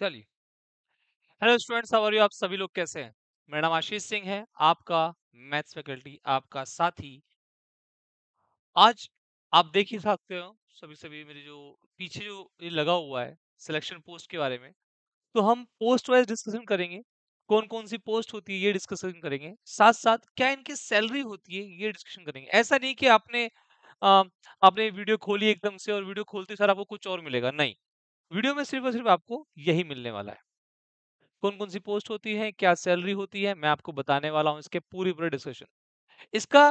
चलिए hello students our you आप सभी लोग कैसे हैं मेरा नाम आशीष सिंह है आपका मैथ्स फैकल्टी आपका साथी आज आप देख ही सकते हो सभी सभी मेरे जो पीछे जो ये लगा हुआ है सिलेक्शन पोस्ट के बारे में तो हम पोस्ट वाइज डिस्कशन करेंगे कौन कौन सी पोस्ट होती है ये डिस्कशन करेंगे साथ साथ क्या इनकी सैलरी होती है ये डिस्कशन करेंगे ऐसा नहीं कि आपने आपने वीडियो खोली एकदम से और वीडियो खोलते सर आपको कुछ और मिलेगा नहीं वीडियो में सिर्फ और सिर्फ आपको यही मिलने वाला है कौन कौन सी पोस्ट होती है क्या सैलरी होती है मैं आपको बताने वाला हूँ इसके पूरी पूरे डिस्कशन इसका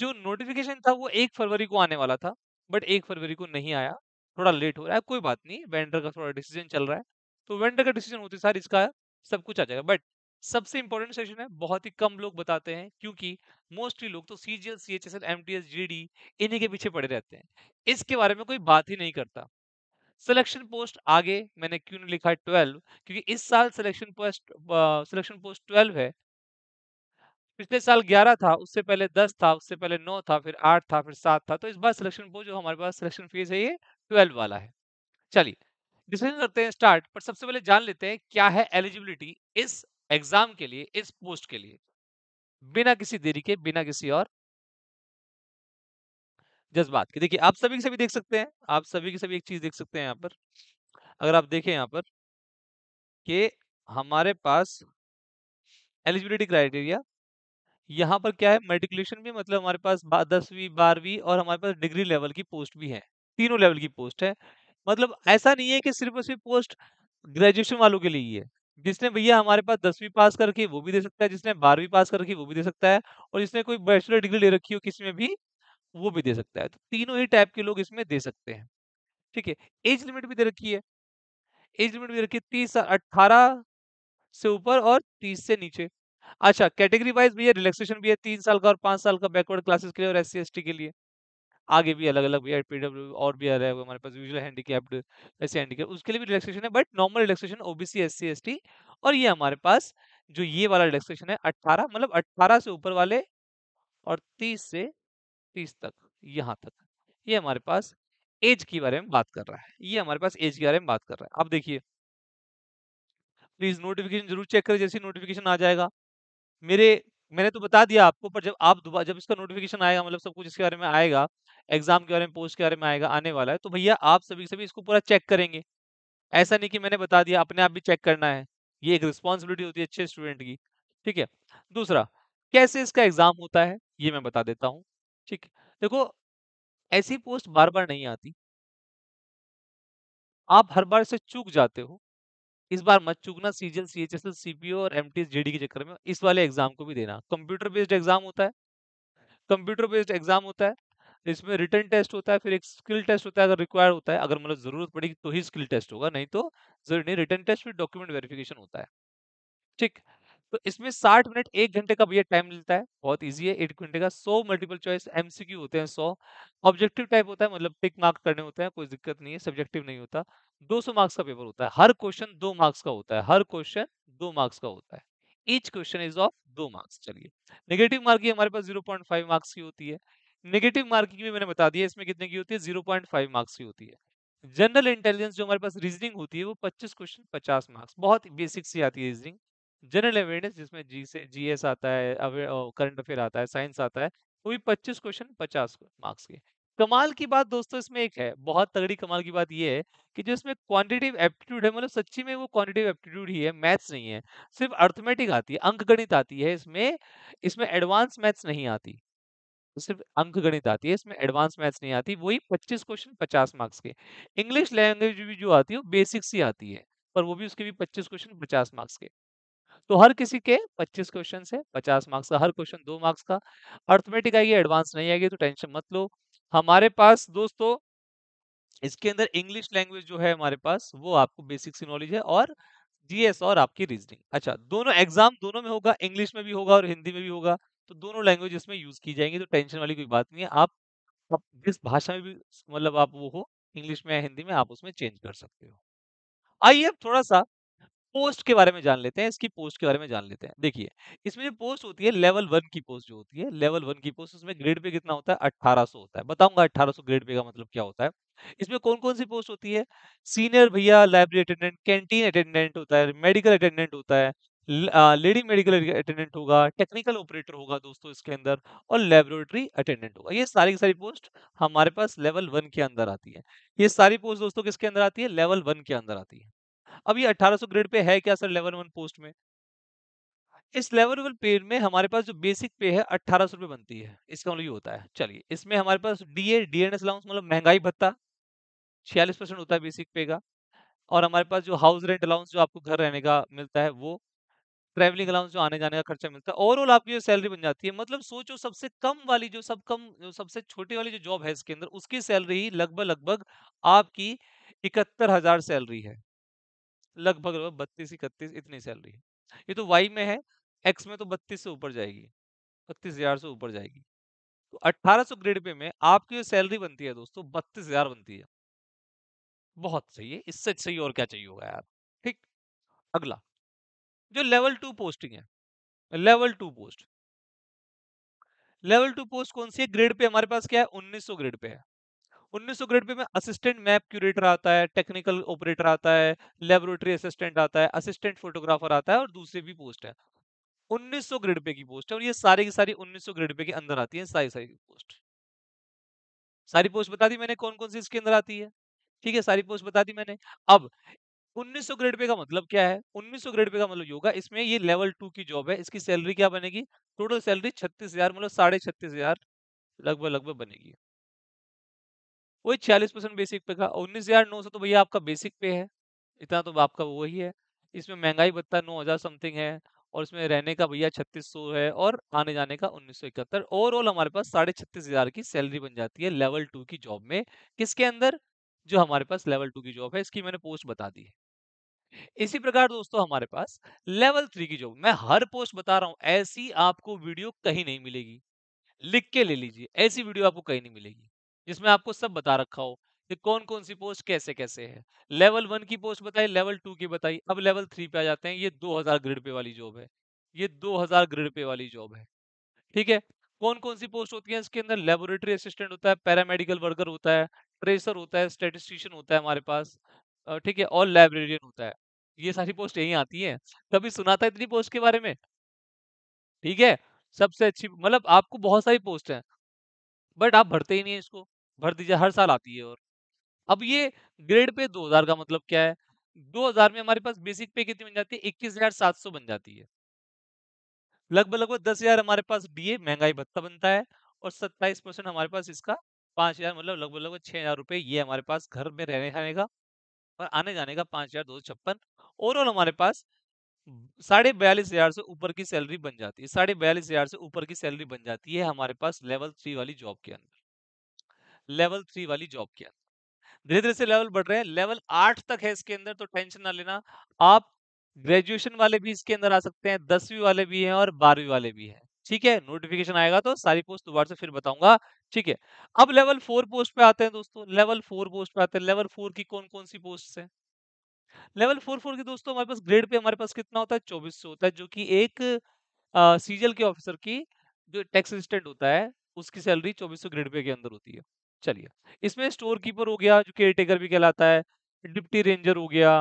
जो नोटिफिकेशन था वो एक फरवरी को आने वाला था बट एक फरवरी को नहीं आया थोड़ा लेट हो रहा है कोई बात नहीं वेंडर का थोड़ा डिसीजन चल रहा है तो वेंडर का डिसीजन होते सर इसका सब कुछ आ जाएगा बट सबसे इंपॉर्टेंट सेशन है बहुत ही कम लोग बताते हैं क्योंकि मोस्टली लोग तो C G L C H S L M T S G D इन्हीं के पीछे पड़े रहते हैं इसके बारे में कोई बात ही नहीं करता सिलेक्शन पोस्ट आगे मैंने क्यों नहीं लिखा ट्वेल्व क्योंकि इस साल selection post selection post twelve है पिछले साल ग्यारह था उससे पहले दस था उससे पहले नौ था फिर आठ था फिर सात था तो इस बार सिलेक्शन पोस्ट जो हमारे पास सिलेक्शन फीस है ये ट्वेल्व वाला है चलिए डिस्कशन करते हैं स्टार्ट पर सबसे पहले जान लेते हैं क्या है एलिजिबिलिटी इस एग्जाम के लिए इस पोस्ट के लिए बिना किसी देरी के बिना किसी और जज्बात की देखिए आप सभी के सभी देख सकते हैं आप सभी के सभी एक चीज देख सकते हैं यहाँ पर अगर आप देखें यहाँ पर कि हमारे पास एलिजिबिलिटी क्राइटेरिया यहाँ पर क्या है मेडिकुलेशन भी मतलब हमारे पास दसवीं बारहवीं और हमारे पास डिग्री लेवल की पोस्ट भी है तीनों लेवल की पोस्ट है मतलब ऐसा नहीं है कि सिर्फ और सिर्फ पोस्ट ग्रेजुएशन वालों के लिए ही है जिसने भैया हमारे पास दसवीं पास करके वो भी दे सकता है जिसने बारहवीं पास करके वो भी दे सकता है और जिसने कोई बैचलर डिग्री ले रखी हो किसी में भी वो भी दे सकता है तो तीनों ही टाइप के लोग इसमें दे सकते हैं ठीक है एज लिमिट भी दे रखी है एज लिमिट भी रखी है तीस अट्ठारह से ऊपर और तीस से नीचे अच्छा कैटेगरी वाइज भी है रिलैक्सेशन भी है तीन साल का और पांच साल का बैकवर्ड क्लासेस के लिए और एस सी के लिए आगे भी अलग अलग भी पीडब्ल्यू और भी आ रहा है हमारे पास यूजल हैंडीकैप्ड ऐसे हैंडीकैप उसके लिए भी रिलैक्सेशन है but normal relaxation OBC S C और ये हमारे पास जो ये वाला रिलैक्सेशन है अट्ठारह मतलब अट्ठारह से ऊपर वाले और तीस से तीस तक यहाँ तक ये हमारे पास एज के बारे में बात कर रहा है ये हमारे पास एज के बारे में बात कर रहा है अब देखिए प्लीज नोटिफिकेशन जरूर चेक करें जैसे नोटिफिकेशन आ जाएगा मेरे मैंने तो बता दिया आपको पर जब आप दोबारा जब इसका नोटिफिकेशन आएगा मतलब सब कुछ इसके बारे में आएगा एग्जाम के बारे में पोस्ट के बारे में आएगा आने वाला है तो भैया आप सभी सभी इसको पूरा चेक करेंगे ऐसा नहीं कि मैंने बता दिया अपने आप भी चेक करना है ये एक रिस्पॉन्सिबिलिटी होती है अच्छे स्टूडेंट की ठीक है दूसरा कैसे इसका एग्जाम होता है ये मैं बता देता हूँ ठीक देखो ऐसी पोस्ट बार बार नहीं आती आप हर बार से चूक जाते हो इस बार मत चूकना season C H S L CPO और एम टी एस जेडी के चक्कर में इस वाले एग्जाम को भी देना कंप्यूटर बेस्ड एग्जाम होता है कंप्यूटर बेस्ड एग्जाम होता है इसमें रिटर्न टेस्ट होता है फिर एक स्किल टेस्ट होता है अगर रिक्वायर्ड होता है अगर मतलब जरूरत पड़ेगी तो ही स्किल टेस्ट होगा नहीं तो जरूरी नहीं रिटर्न टेस्ट फिर डॉक्यूमेंट वेरिफिकेशन होता है ठीक तो इसमें साठ मिनट एक घंटे का भैया टाइम मिलता है बहुत ईजी है एक घंटे का सौ मल्टीपल चॉइस एमसीक्यू होते हैं सौ ऑब्जेक्टिव टाइप होता है मतलब टिक मार्क करने होते हैं कोई दिक्कत नहीं है सब्जेक्टिव नहीं होता दो सौ मार्क्स का पेपर होता है हर क्वेश्चन दो मार्क्स का होता है हर क्वेश्चन दो मार्क्स का होता है ईच क्वेश्चन इज ऑफ दो मार्क्स चलिए नेगेटिव मार्किंग हमारे पास जीरो पॉइंट फाइव मार्क्स की होती है नेगेटिव मार्किंग भी मैंने बता दिया इसमें कितने की होती है जीरो पॉइंट फाइव मार्क्स की होती है जनरल इंटेलिजेंस जो हमारे पास रीजनिंग होती है वो 25 क्वेश्चन 50 मार्क्स बहुत बेसिक सी आती है रीजनिंग जनरल अवेयरनेस जिसमें जी से जीएस आता है करंट अफेयर आता है साइंस आता है वो भी पच्चीस क्वेश्चन पचास मार्क्स के कमाल की बात दोस्तों इसमें एक है बहुत तगड़ी कमाल की बात ये है कि जो इसमें क्वांटिटिव एप्टीट्यूड है मतलब सच्ची में वो क्वांटिटिव एप्टीट्यूड ही है मैथ्स नहीं है सिर्फ अर्थमेटिक आती है अंक गणित आती है इसमें इसमें एडवांस मैथ्स नहीं आती सिर्फ अंक गणित आती है इसमें एडवांस मैथ्स नहीं आती वही पच्चीस क्वेश्चन पचास मार्क्स के इंग्लिश लैंग्वेज भी जो आती है वो बेसिक्स ही आती है पर वो भी उसके भी पच्चीस क्वेश्चन पचास मार्क्स के तो हर किसी के 25 क्वेश्चन है 50 मार्क्स का हर क्वेश्चन दो मार्क्स का अर्थमेटिक आएगी एडवांस नहीं आएगी तो टेंशन मत लो हमारे पास दोस्तों इसके अंदर इंग्लिश लैंग्वेज जो है हमारे पास वो आपको बेसिक सी नॉलेज है और जीएस और आपकी रीजनिंग अच्छा दोनों एग्जाम दोनों में होगा इंग्लिश में भी होगा और हिंदी में भी होगा तो दोनों लैंग्वेज इसमें यूज की जाएंगी तो टेंशन वाली कोई बात नहीं है आप जिस भाषा में भी मतलब आप वो हो इंग्लिश में या हिंदी में आप उसमें चेंज कर सकते हो आइए अब थोड़ा सा पोस्ट के बारे में जान लेते हैं इसकी पोस्ट के बारे में जान लेते हैं देखिए इसमें जो पोस्ट होती है लेवल वन की पोस्ट जो होती है लेवल वन की पोस्ट उसमें ग्रेड पे कितना होता है 1800 होता है बताऊंगा 1800 ग्रेड पे का मतलब क्या होता है इसमें कौन कौन सी पोस्ट होती है सीनियर भैया लाइब्रेरी अटेंडेंट कैंटीन अटेंडेंट होता है मेडिकल अटेंडेंट होता है लेडी मेडिकल अटेंडेंट होगा टेक्निकल ऑपरेटर होगा दोस्तों इसके अंदर और लेबोरेटरी अटेंडेंट होगा ये सारी की सारी पोस्ट हमारे पास लेवल वन के अंदर आती है ये सारी पोस्ट दोस्तों किसके अंदर आती है लेवल वन के अंदर आती है अब ये 1800 ग्रेड पे है क्या सर लेवल वन पोस्ट में इस लेवल वन पे में हमारे पास जो बेसिक पे है अट्ठारह सौ बनती है इसका मतलब ये होता है चलिए इसमें हमारे पास डीए डीएनएस अलाउंस मतलब महंगाई भत्ता छियालीस परसेंट होता है बेसिक पे का और हमारे पास जो हाउस रेंट अलाउंस जो आपको घर रहने का मिलता है वो ट्रैवलिंग अलाउंस जो आने जाने का खर्चा मिलता है ओवरऑल आपकी जो सैलरी बन जाती है मतलब सोचो सबसे कम वाली जो सब कम जो सबसे छोटी वाली जो जॉब है इसके अंदर उसकी सैलरी लगभग लगभग आपकी इकहत्तर हजार सैलरी है लगभग लगभग बत्तीस इकतीस इतनी सैलरी है ये तो वाई में है एक्स में तो बत्तीस से ऊपर जाएगी बत्तीस हजार से ऊपर जाएगी तो अट्ठारह सौ ग्रेड पे में आपकी जो सैलरी बनती है दोस्तों बत्तीस हजार बनती है बहुत सही है इससे सही और क्या चाहिए होगा यार ठीक अगला जो लेवल टू पोस्टिंग है level two post level two post कौन सी है ग्रेड पे हमारे पास क्या है 1900 ग्रेड पे है 1900 ग्रेड पे में असिस्टेंट मैप क्यूरेटर आता है टेक्निकल ऑपरेटर आता है लेबोरेटरी असिस्टेंट आता है असिस्टेंट फोटोग्राफर आता है और दूसरी भी पोस्ट है 1900 ग्रेड पे की पोस्ट है और ये सारी की सारी 1900 ग्रेड पे के अंदर आती है सारी सारी पोस्ट सारी पोस्ट बता दी मैंने कौन कौन सी इसके अंदर आती है ठीक है सारी पोस्ट बता दी मैंने अब 1900 ग्रेड पे का मतलब क्या है 1900 ग्रेड पे का मतलब होगा इसमें ये लेवल टू की जॉब है इसकी सैलरी क्या बनेगी टोटल सैलरी छत्तीस हजार मतलब साढ़े छत्तीस हजार लगभग लगभग बनेगी वही छियालीस परसेंट बेसिक पे का उन्नीस हजार नौ सौ तो भैया आपका बेसिक पे है इतना तो आपका वही है इसमें महंगाई भत्ता नौ हजार समथिंग है और इसमें रहने का भैया छत्तीस सौ है और आने जाने का उन्नीस सौ इकहत्तर ओवरऑल हमारे पास साढ़े छत्तीस हजार की सैलरी बन जाती है लेवल टू की जॉब में किसके अंदर जो हमारे पास लेवल टू की जॉब है इसकी मैंने पोस्ट बता दी है इसी प्रकार दोस्तों हमारे पास लेवल थ्री की जॉब मैं हर पोस्ट बता रहा हूँ ऐसी आपको वीडियो कहीं नहीं मिलेगी लिख के ले लीजिए ऐसी वीडियो आपको कहीं नहीं मिलेगी जिसमें आपको सब बता रखा हो कि कौन कौन सी पोस्ट कैसे कैसे है लेवल वन की पोस्ट बताई लेवल टू की बताई अब लेवल थ्री पे आ जाते हैं ये 2000 ग्रिड पे वाली जॉब है ये 2000 ग्रिड पे वाली जॉब है ठीक है कौन कौन सी पोस्ट होती है इसके अंदर लेबोरेटरी असिस्टेंट होता है पैरामेडिकल वर्कर होता है ट्रेसर होता है स्टेटिस्टिशियन होता है हमारे पास ठीक है और लाइब्रेरियन होता है ये सारी पोस्ट यही आती है कभी सुना था इतनी पोस्ट के बारे में ठीक है सबसे अच्छी मतलब आपको बहुत सारी पोस्ट है बट आप भरते ही नहीं है इसको भर दीजिए हर साल आती है और अब ये ग्रेड पे 2000 का मतलब क्या है 2000 में हमारे पास बेसिक पे कितनी बन जाती है इक्कीस हजार सात सौ बन जाती है लगभग लगभग दस हजार हमारे पास ए महंगाई भत्ता बनता है और सत्ताईस परसेंट हमारे पास इसका पांच हजार मतलब लगभग लगभग छह हजार रुपये ये हमारे पास घर में रहने खाने का और आने जाने का पांच हजार दो सौ छप्पन ओवरऑल हमारे पास साढ़े बयालीस हजार से ऊपर की सैलरी बन जाती है साढ़े बयालीस हजार से ऊपर की सैलरी बन जाती है हमारे पास लेवल थ्री वाली जॉब के अंदर लेवल थ्री वाली जॉब के अंदर धीरे धीरे से लेवल बढ़ रहे हैं लेवल आठ तक है इसके अंदर तो टेंशन ना लेना आप ग्रेजुएशन वाले भी इसके अंदर आ सकते हैं दसवीं वाले भी हैं और बारहवीं वाले भी हैं ठीक है नोटिफिकेशन आएगा तो सारी पोस्ट दोबारा से फिर बताऊंगा ठीक है अब लेवल फोर पोस्ट पे आते हैं दोस्तों लेवल फोर पोस्ट पे आते हैं लेवल फोर की कौन कौन सी पोस्ट है लेवल फोर फोर की दोस्तों हमारे पास ग्रेड पे हमारे पास कितना होता है चौबीस सौ होता है जो कि एक सीजल के ऑफिसर की जो टैक्स असिस्टेंट होता है उसकी सैलरी चौबीस ग्रेड पे के अंदर होती है चलिए इसमें स्टोर कीपर हो गया जो केयर टेकर भी कहलाता है डिप्टी रेंजर हो गया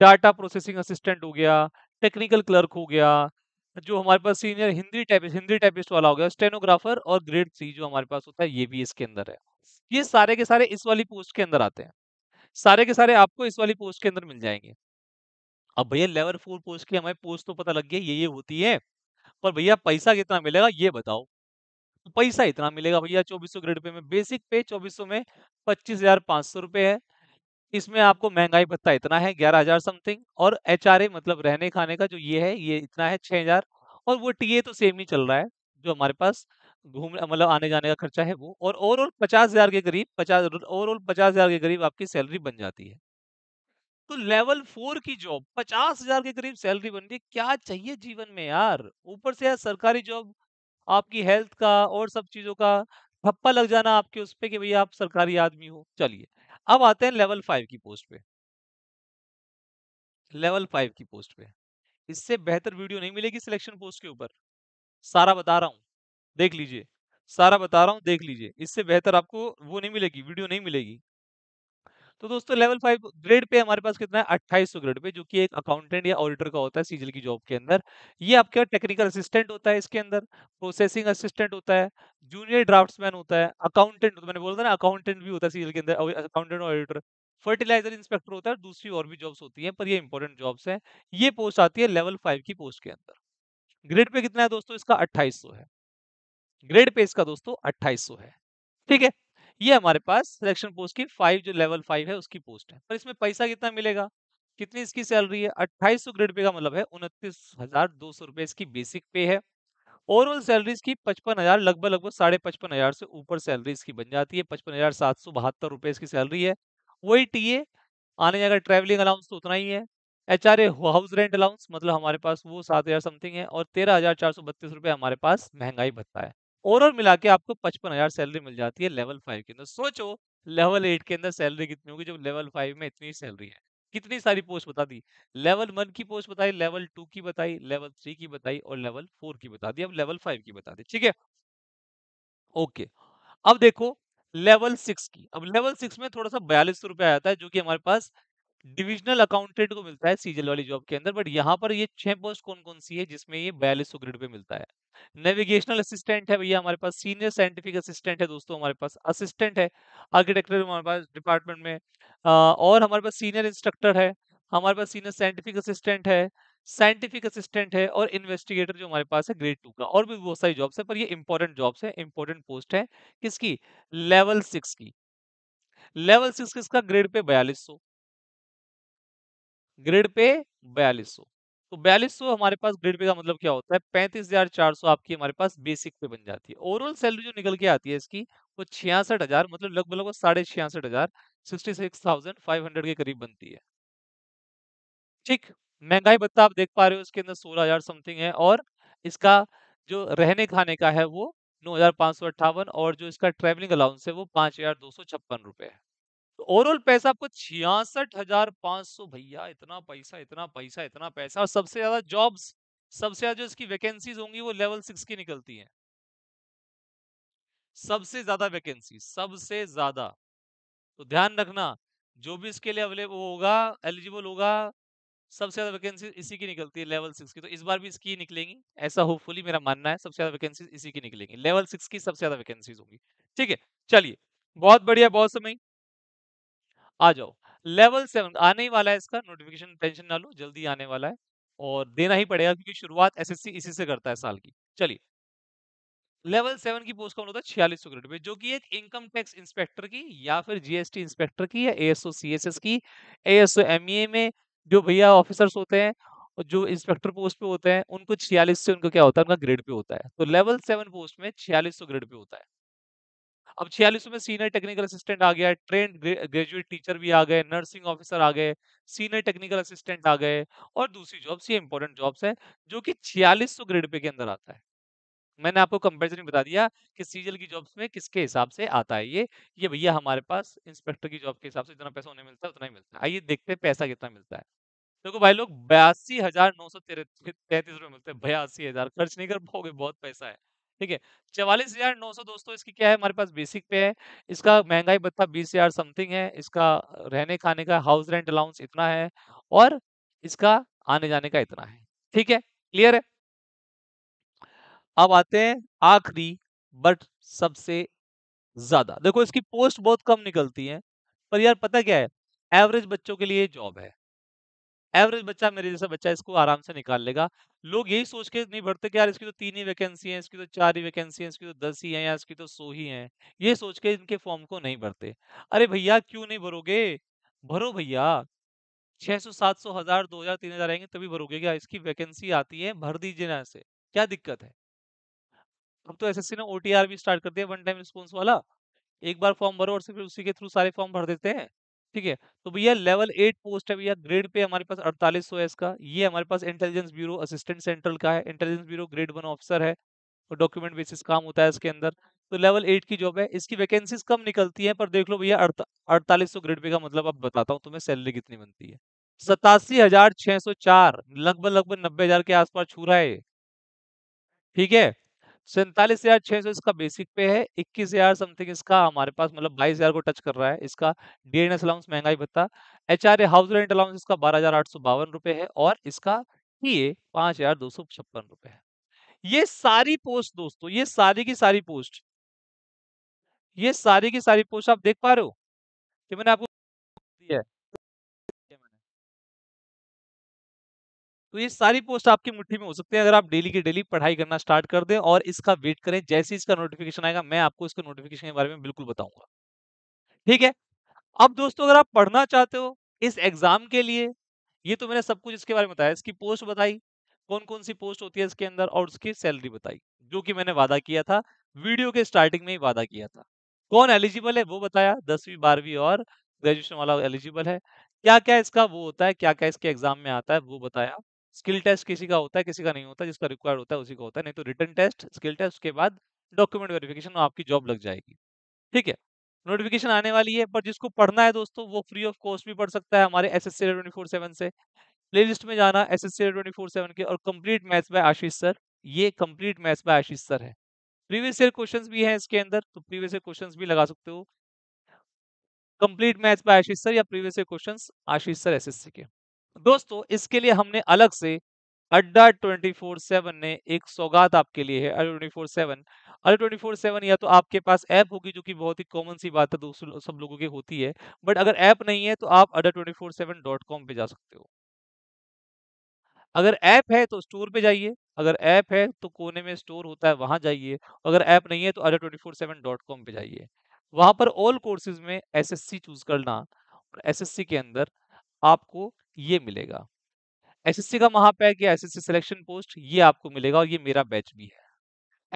डाटा प्रोसेसिंग असिस्टेंट हो गया टेक्निकल क्लर्क हो गया जो हमारे पास senior Hindi typist Hindi typist वाला हो गया स्टेनोग्राफर और ग्रेड सी जो हमारे पास होता है ये भी इसके अंदर है ये सारे के सारे इस वाली पोस्ट के अंदर आते हैं सारे के सारे आपको इस वाली पोस्ट के अंदर मिल जाएंगे अब भैया लेवल फोर पोस्ट की हमारी पोस्ट तो पता लग गया ये ये होती है पर भैया पैसा कितना मिलेगा ये बताओ तो पैसा इतना मिलेगा भैया चौबीस सौ ग्रेड पे में बेसिक पे चौबीस सौ में पच्चीस हजार पाँच सौ रुपये है इसमें आपको महंगाई भत्ता इतना है ग्यारह हजार समथिंग और एच मतलब रहने खाने का जो ये है ये इतना है छः हजार और वो टीए तो सेम ही चल रहा है जो हमारे पास घूम मतलब आने जाने का खर्चा है वो और ओवरऑल पचास हजार के करीब पचास ओवरऑल पचास हजार के करीब आपकी सैलरी बन जाती है तो लेवल फोर की जॉब पचास हजार के करीब सैलरी बन रही है क्या चाहिए जीवन में यार ऊपर से यार सरकारी जॉब आपकी हेल्थ का और सब चीज़ों का थप्पा लग जाना आपके उस पर कि भैया आप सरकारी आदमी हो चलिए अब आते हैं लेवल फाइव की पोस्ट पे लेवल फाइव की पोस्ट पे इससे बेहतर वीडियो नहीं मिलेगी सिलेक्शन पोस्ट के ऊपर सारा बता रहा हूँ देख लीजिए सारा बता रहा हूँ देख लीजिए इससे बेहतर आपको वो नहीं मिलेगी वीडियो नहीं मिलेगी तो दोस्तों लेवल फाइव ग्रेड पे हमारे पास कितना है अट्ठाईस ग्रेड पे जो कि एक अकाउंटेंट या ऑडिटर का होता है सीजल की जॉब के अंदर ये आपके टेक्निकल असिस्टेंट होता है इसके अंदर प्रोसेसिंग असिस्टेंट होता है जूनियर ड्राफ्ट्समैन होता है अकाउंटेंट तो मैंने बोला था ना अकाउंटेंट भी होता है सीजल के अंदर अकाउंटेंट ऑडिटर फर्टिलाइजर इंस्पेक्टर होता है दूसरी और भी जॉब्स होती हैं पर ये इंपॉर्टेंट जॉब्स हैं ये पोस्ट आती है लेवल फाइव की पोस्ट के अंदर ग्रेड पे कितना है दोस्तों इसका अट्ठाईस है ग्रेड पे इसका दोस्तों अट्ठाईस है ठीक है ये हमारे पास सिलेक्शन पोस्ट की फाइव जो लेवल फाइव है उसकी पोस्ट है पर इसमें पैसा कितना मिलेगा कितनी इसकी सैलरी है अट्ठाईस सौ ग्रेड पे का मतलब है उनतीस हजार दो सौ रुपए इसकी बेसिक पे है ओवरऑल सैलरीज की पचपन हजार लगभग लगभग साढ़े पचपन हजार से ऊपर सैलरी इसकी बन जाती है पचपन हजार सात सौ बहत्तर रुपए इसकी सैलरी है वही टीए आने जाकर ट्रैवलिंग अलाउंस तो उतना ही है H R A house rent allowance मतलब हमारे पास वो सात हजार समथिंग है और तेरह हजार चार सौ बत्तीस रुपए हमारे पास महंगाई भत्ता है ओवरऑल मिला के आपको पचपन हजार सैलरी मिल जाती है लेवल फाइव के अंदर सोचो लेवल एट के अंदर सैलरी कितनी होगी जब लेवल फाइव में इतनी सैलरी है कितनी सारी पोस्ट बता दी लेवल वन की पोस्ट बताई लेवल टू की बताई लेवल थ्री की बताई और लेवल फोर की बता दी अब लेवल फाइव की बता दी ठीक है ओके अब देखो लेवल सिक्स की अब लेवल सिक्स में थोड़ा सा बयालीस सौ रुपया आता है जो कि हमारे पास डिविजनल अकाउंटेंट को मिलता है सीजल वाली जॉब के अंदर बट यहाँ पर ये छह पोस्ट कौन कौन सी है जिसमें ये बयालीस सौ ग्रेड पे मिलता है नेविगेशनल असिस्टेंट है भैया हमारे पास सीनियर साइंटिफिक असिस्टेंट है दोस्तों हमारे पास असिस्टेंट है आर्किटेक्चर हमारे पास डिपार्टमेंट में और हमारे पास सीनियर इंस्ट्रक्टर है हमारे पास सीनियर साइंटिफिक असिस्टेंट है साइंटिफिक असिस्टेंट है और इन्वेस्टिगेटर जो हमारे पास है ग्रेड टू का और भी बहुत सारी जॉब्स है पर ये इंपॉर्टेंट जॉब्स है इंपॉर्टेंट पोस्ट है किसकी लेवल सिक्स की लेवल सिक्स किसका ग्रेड पे बयालीस सौ ग्रेड पे बयालीस सौ तो बयालीस सौ हमारे पास ग्रेड पे का मतलब क्या होता है पैंतीस हजार चार सौ आपकी हमारे पास बेसिक पे बन जाती है ओवरऑल सैलरी जो निकल के आती है इसकी वो छियासठ हजार मतलब लगभग लगभग साढ़े छियासठ हजार sixty six thousand five hundred के करीब बनती है ठीक महंगाई भत्ता आप देख पा रहे हो इसके अंदर सोलह हजार समथिंग है और इसका जो रहने खाने का है वो नौ हजार पाँच सौ अट्ठावन और जो इसका ट्रेवलिंग अलाउंस है वो पाँच हजार दो सौ छप्पन रुपए है तो ओवरऑल पैसा आपको छियासठ हजार पांच सौ भैया इतना पैसा इतना पैसा इतना पैसा और सबसे ज्यादा जॉब्स सबसे ज्यादा जो इसकी वैकेंसीज होंगी वो लेवल सिक्स की निकलती हैं सबसे ज्यादा वैकेंसी सबसे ज्यादा तो ध्यान रखना जो भी इसके लिए अवेलेबल होगा एलिजिबल होगा सबसे ज्यादा वैकेंसी इसी की निकलती है लेवल सिक्स की तो इस बार भी इसकी निकलेंगी ऐसा होपफुली मेरा मानना है सबसे ज्यादा वैकेंसी इसी की निकलेंगी लेवल सिक्स की सबसे ज्यादा वैकेंसीज होंगी ठीक है चलिए बहुत बढ़िया बहुत समय आ जाओ लेवल सेवन आने ही वाला है इसका नोटिफिकेशन टेंशन ना लो जल्दी आने वाला है और देना ही पड़ेगा क्योंकि शुरुआत एसएससी इसी से करता है साल की चलिए लेवल सेवन की पोस्ट कौन मतलब होता है छियालीस सौ ग्रेड पे जो कि एक इनकम टैक्स इंस्पेक्टर की या फिर जीएसटी इंस्पेक्टर की या एएसओ सीएसएस की एएसओ एमईए e में जो भैया ऑफिसर्स होते हैं और जो इंस्पेक्टर पोस्ट पे होते हैं उनको छियालीस से उनको क्या होता है उनका ग्रेड पे होता है तो लेवल सेवन पोस्ट में छियालीस सौ ग्रेड पे होता है अब छियालीस में सीनियर टेक्निकल असिस्टेंट आ गया ट्रेन ग्रेजुएट टीचर भी आ गए नर्सिंग ऑफिसर आ गए सीनियर टेक्निकल असिस्टेंट आ गए और दूसरी जॉब्स ये इंपॉर्टेंट जॉब्स है जो कि छियालीस सौ ग्रेड पे के अंदर आता है मैंने आपको कंपेरिजन बता दिया कि सीजल की जॉब्स में किसके हिसाब से आता है ये ये भैया हमारे पास इंस्पेक्टर की जॉब के हिसाब से जितना पैसा उन्हें मिलता है उतना ही मिलता है आइए देखते हैं पैसा कितना मिलता है देखो तो भाई लोग बयासी हजार नौ सौ तैतीस रुपए मिलते हैं बयासी हजार खर्च नहीं कर पाओगे बहुत पैसा है ठीक है चवालीस हजार नौ सौ दोस्तों इसकी क्या है हमारे पास बेसिक पे है इसका महंगाई भत्ता बीस हजार समथिंग है इसका रहने खाने का हाउस रेंट अलाउंस इतना है और इसका आने जाने का इतना है ठीक है क्लियर है अब आते हैं आखिरी बट सबसे ज्यादा देखो इसकी पोस्ट बहुत कम निकलती है पर यार पता क्या है एवरेज बच्चों के लिए जॉब है एवरेज बच्चा मेरे जैसा बच्चा इसको आराम से निकाल लेगा लोग यही सोच के नहीं बढ़ते कि यार इसकी तो तीन ही वैकेंसी है इसकी तो चार ही वैकेंसी है इसकी तो दस ही है या इसकी तो सौ ही है ये सोच के इनके फॉर्म को नहीं भरते अरे भैया क्यों नहीं भरोगे भरो भैया छह सौ सात सौ हजार दो हजार तीन हजार आएंगे तभी भरोगे क्या हाँ, इसकी वैकेंसी आती है भर दीजिए ना इसे क्या दिक्कत है हम तो सी ने आर भी स्टार्ट कर दिया वन टाइम रिस्पॉन्स वाला एक बार फॉर्म भरो और फिर उसी के थ्रू सारे फॉर्म भर देते हैं ठीक है तो भैया लेवल एट पोस्ट है भैया ग्रेड पे हमारे पास अड़तालीस सौ है इसका ये हमारे पास इंटेलिजेंस ब्यूरो असिस्टेंट सेंट्रल का है intelligence bureau grade one officer है और डॉक्यूमेंट बेसिस काम होता है इसके अंदर तो लेवल एट की जॉब है इसकी वैकेंसीज कम निकलती है पर देख लो भैया अड़तालीस सौ ग्रेड पे का मतलब अब बताता हूँ तुम्हें सैलरी कितनी बनती है सतासी हजार छह सौ चार लगभग लगभग नब्बे हजार के आसपास छू रहा है ठीक है सैंतालीस हजार छह सौ इसका बेसिक पे है इक्कीस हजार समथिंग इसका हमारे पास मतलब बाईस हजार को टच कर रहा है इसका डीएनएस अलाउंस महंगाई भत्ता H R A house rent allowance इसका बारह हजार आठ सौ बावन रुपए है और इसका ये पांच हजार दो सौ छप्पन रुपए है ये सारी पोस्ट दोस्तों ये सारी की सारी पोस्ट ये सारी की सारी पोस्ट आप देख पा रहे हो कि मैंने आपको तो ये सारी पोस्ट आपकी मुट्ठी में हो सकती है अगर आप डेली की डेली पढ़ाई करना स्टार्ट कर दें और इसका वेट करें जैसे इसका नोटिफिकेशन आएगा मैं आपको इसके नोटिफिकेशन के बारे में बिल्कुल बताऊंगा ठीक है अब दोस्तों अगर आप पढ़ना चाहते हो इस एग्जाम के लिए ये तो मैंने सब कुछ इसके बारे में बताया इसकी पोस्ट बताई कौन कौन सी पोस्ट होती है इसके अंदर और उसकी सैलरी बताई जो कि मैंने वादा किया था वीडियो के स्टार्टिंग में ही वादा किया था कौन एलिजिबल है वो बताया दसवीं बारहवीं और ग्रेजुएशन वाला एलिजिबल है क्या क्या इसका वो होता है क्या क्या इसके एग्जाम में आता है वो बताया स्किल टेस्ट किसी का होता है किसी का नहीं होता जिसका रिक्वायर्ड होता है उसी का होता है नहीं तो रिटर्न टेस्ट स्किल टेस्ट उसके बाद डॉक्यूमेंट वेरिफिकेशन आपकी जॉब लग जाएगी ठीक है नोटिफिकेशन आने वाली है पर जिसको पढ़ना है दोस्तों वो फ्री ऑफ कॉस्ट भी पढ़ सकता है हमारे एस एस से प्लेलिस्ट में जाना एस एस के और complete maths by Ashish sir ये complete maths by Ashish sir है प्रीवियस ईयर क्वेश्चन भी है इसके अंदर तो प्रीवियस ईयर क्वेश्चन भी लगा सकते हो complete maths by Ashish sir या previous year question Ashish sir S के दोस्तों इसके लिए हमने अलग से अड्डा ट्वेंटी फोर सेवन ने एक सौगात आपके लिए है Adda twenty four seven Adda twenty four seven या तो आपके पास ऐप होगी जो कि बहुत ही कॉमन सी बात है दोस्तों सब लोगों की होती है बट अगर ऐप नहीं है तो आप Adda twenty four seven dot com पर जा सकते हो अगर ऐप है तो स्टोर पे जाइए अगर ऐप है तो कोने में स्टोर होता है वहां जाइए अगर ऐप नहीं है तो Adda twenty four seven dot com पर जाइए वहां पर ऑल कोर्सेज में एस एस सी चूज करना और एस एस सी के अंदर आपको ये मिलेगा एसएससी का महापैक या एसएससी सिलेक्शन पोस्ट ये आपको मिलेगा और ये मेरा बैच भी है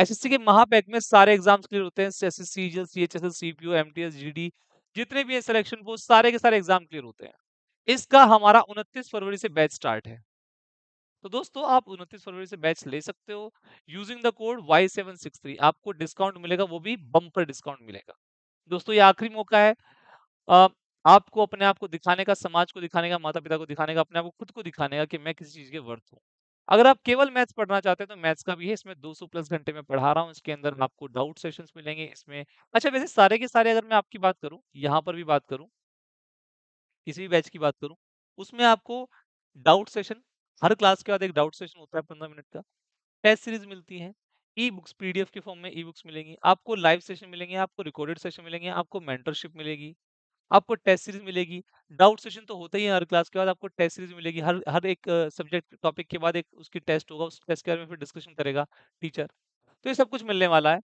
एसएससी के महापैक में सारे एग्जाम्स क्लियर होते हैं S S C C G SSC CHSL S MTS GD जितने भी हैं सिलेक्शन पोस्ट सारे के सारे एग्जाम क्लियर होते हैं इसका हमारा उनतीस फरवरी से बैच स्टार्ट है तो दोस्तों आप उनतीस फरवरी से बैच ले सकते हो using the code Y seven six three आपको डिस्काउंट मिलेगा वो भी बम्पर डिस्काउंट मिलेगा दोस्तों ये आखिरी मौका है आ, आपको अपने आप को दिखाने का समाज को दिखाने का माता पिता को दिखाने का अपने आप को खुद को दिखाने का कि मैं किसी चीज के वर्थ हूँ अगर आप केवल मैथ्स पढ़ना चाहते हैं तो मैथ्स का भी है इसमें 200 प्लस घंटे में पढ़ा रहा हूँ इसके अंदर आपको डाउट सेशंस मिलेंगे इसमें अच्छा वैसे सारे के सारे अगर मैं आपकी बात करूँ यहाँ पर भी बात करूँ किसी भी बैच की बात करूँ उसमें आपको डाउट सेशन हर क्लास के बाद एक डाउट सेशन होता है पंद्रह मिनट का टेस्ट सीरीज मिलती है ई बुक्स पीडीएफ के फॉर्म में ई बुक्स मिलेंगी आपको लाइव सेशन मिलेंगे आपको रिकॉर्डेड सेशन मिलेंगे आपको मेंटरशिप मिलेगी आपको टेस्ट सीरीज मिलेगी डाउट सेशन तो होता ही है हर क्लास के बाद आपको टेस्ट सीरीज मिलेगी हर हर एक सब्जेक्ट टॉपिक के बाद एक उसकी टेस्ट होगा उस टेस्ट के बारे में फिर डिस्कशन करेगा टीचर तो ये सब कुछ मिलने वाला है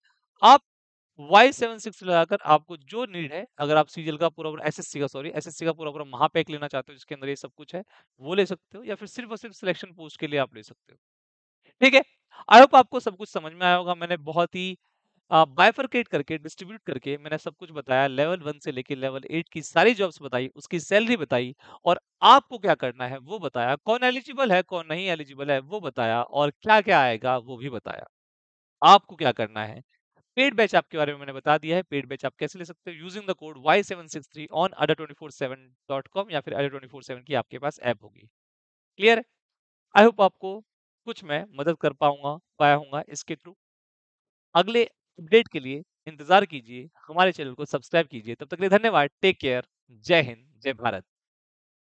आप वाई सेवन सिक्स लगाकर आपको जो नीड है अगर आप सीजल का पूरा पूरा एस का सॉरी एस का पूरा पूरा महापैक लेना चाहते हो जिसके अंदर ये सब कुछ है वो ले सकते हो या फिर सिर्फ और सिर्फ सिलेक्शन पोस्ट के लिए आप ले सकते हो ठीक है आई होप आपको सब कुछ समझ में आया होगा मैंने बहुत ही बायफरकेट करके डिस्ट्रीब्यूट करके मैंने सब कुछ बताया लेवल वन से लेकर लेवल एट की सारी जॉब्स बताई उसकी सैलरी बताई और आपको क्या करना है वो बताया कौन एलिजिबल है कौन नहीं एलिजिबल है वो बताया और क्या क्या आएगा वो भी बताया आपको क्या करना है पेड बैच आपके बारे में मैंने बता दिया है पेड बैच आप कैसे ले सकते हो using the code Y seven six three on Adda twenty four seven dot com या फिर अडर ट्वेंटी फोर सेवन की आपके पास ऐप होगी क्लियर आई होप आपको कुछ मैं मदद कर पाऊंगा पाया हूँ इसके थ्रू अगले अपडेट के लिए इंतजार कीजिए हमारे चैनल को सब्सक्राइब कीजिए तब तक के लिए धन्यवाद टेक केयर जय हिंद जय भारत